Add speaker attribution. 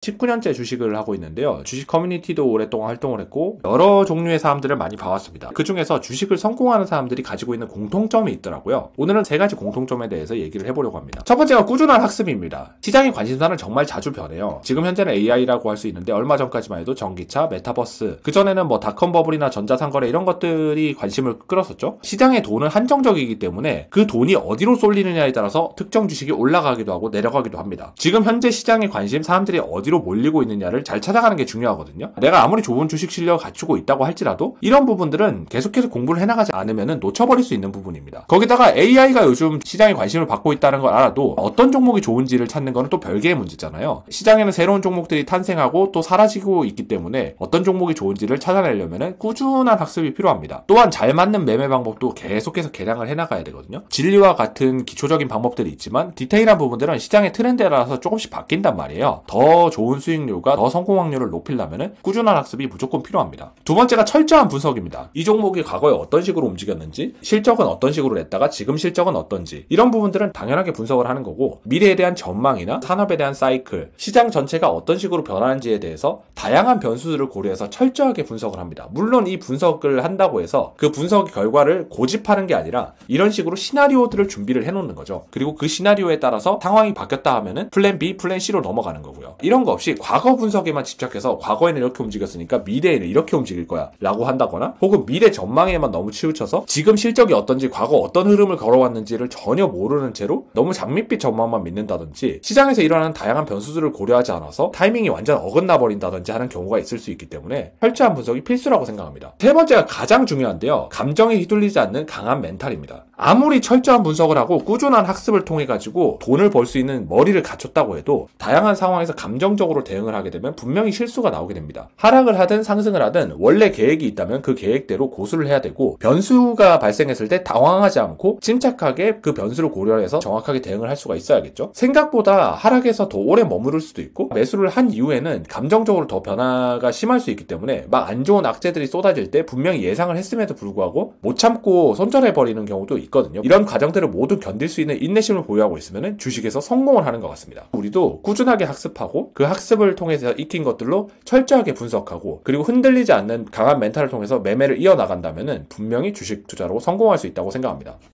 Speaker 1: 19년째 주식을 하고 있는데요. 주식 커뮤니티도 오랫동안 활동을 했고 여러 종류의 사람들을 많이 봐왔습니다. 그 중에서 주식을 성공하는 사람들이 가지고 있는 공통점이 있더라고요. 오늘은 세 가지 공통점에 대해서 얘기를 해보려고 합니다. 첫 번째가 꾸준한 학습입니다. 시장의 관심사는 정말 자주 변해요. 지금 현재는 AI라고 할 수 있는데 얼마 전까지만 해도 전기차, 메타버스, 그전에는 뭐 닷컴 버블이나 전자상거래 이런 것들이 관심을 끌었었죠. 시장의 돈은 한정적이기 때문에 그 돈이 어디로 쏠리느냐에 따라서 특정 주식이 올라가기도 하고 내려가기도 합니다. 지금 현재 시장의 관심 사람들이 어디 어디로 몰리고 있느냐를 잘 찾아가는 게 중요하거든요. 내가 아무리 좋은 주식 실력을 갖추고 있다고 할지라도 이런 부분들은 계속해서 공부를 해나가지 않으면 놓쳐버릴 수 있는 부분입니다. 거기다가 AI가 요즘 시장에 관심을 받고 있다는 걸 알아도 어떤 종목이 좋은지를 찾는 거는 또 별개의 문제잖아요. 시장에는 새로운 종목들이 탄생하고 또 사라지고 있기 때문에 어떤 종목이 좋은지를 찾아내려면 꾸준한 학습이 필요합니다. 또한 잘 맞는 매매 방법도 계속해서 개량을 해나가야 되거든요. 진리와 같은 기초적인 방법들이 있지만 디테일한 부분들은 시장의 트렌드에 따라서 조금씩 바뀐단 말이에요. 더 좋은 좋은 수익률과 더 성공 확률을 높이려면 꾸준한 학습이 무조건 필요합니다. 두 번째가 철저한 분석입니다. 이 종목이 과거에 어떤 식으로 움직였는지, 실적은 어떤 식으로 냈다가 지금 실적은 어떤지 이런 부분들은 당연하게 분석을 하는 거고 미래에 대한 전망이나 산업에 대한 사이클, 시장 전체가 어떤 식으로 변하는지에 대해서 다양한 변수들을 고려해서 철저하게 분석을 합니다. 물론 이 분석을 한다고 해서 그 분석 결과를 고집하는 게 아니라 이런 식으로 시나리오들을 준비를 해놓는 거죠. 그리고 그 시나리오에 따라서 상황이 바뀌었다 하면은 플랜 B, 플랜 C로 넘어가는 거고요. 이런 거거 없이 과거 분석에만 집착해서 과거에는 이렇게 움직였으니까 미래에는 이렇게 움직일 거야 라고 한다거나 혹은 미래 전망에만 너무 치우쳐서 지금 실적이 어떤지 과거 어떤 흐름을 걸어왔는지를 전혀 모르는 채로 너무 장밋빛 전망만 믿는다든지 시장에서 일어나는 다양한 변수들을 고려하지 않아서 타이밍이 완전 어긋나 버린다든지 하는 경우가 있을 수 있기 때문에 철저한 분석이 필수라고 생각합니다. 세 번째가 가장 중요한데요. 감정에 휘둘리지 않는 강한 멘탈입니다. 아무리 철저한 분석을 하고 꾸준한 학습을 통해 가지고 돈을 벌 수 있는 머리를 갖췄다고 해도 다양한 상황에서 감정 수동적으로 대응을 하게 되면 분명히 실수가 나오게 됩니다. 하락을 하든 상승을 하든 원래 계획이 있다면 그 계획대로 고수를 해야 되고 변수가 발생했을 때 당황하지 않고 침착하게 그 변수를 고려해서 정확하게 대응을 할 수가 있어야겠죠. 생각보다 하락에서 더 오래 머무를 수도 있고 매수를 한 이후에는 감정적으로 더 변화가 심할 수 있기 때문에 막 안 좋은 악재들이 쏟아질 때 분명히 예상을 했음에도 불구하고 못 참고 손절해버리는 경우도 있거든요. 이런 과정들을 모두 견딜 수 있는 인내심을 보유하고 있으면 주식에서 성공을 하는 것 같습니다. 우리도 꾸준하게 학습하고 그 학습을 통해서 익힌 것들로 철저하게 분석하고 그리고 흔들리지 않는 강한 멘탈을 통해서 매매를 이어나간다면 분명히 주식 투자로 성공할 수 있다고 생각합니다.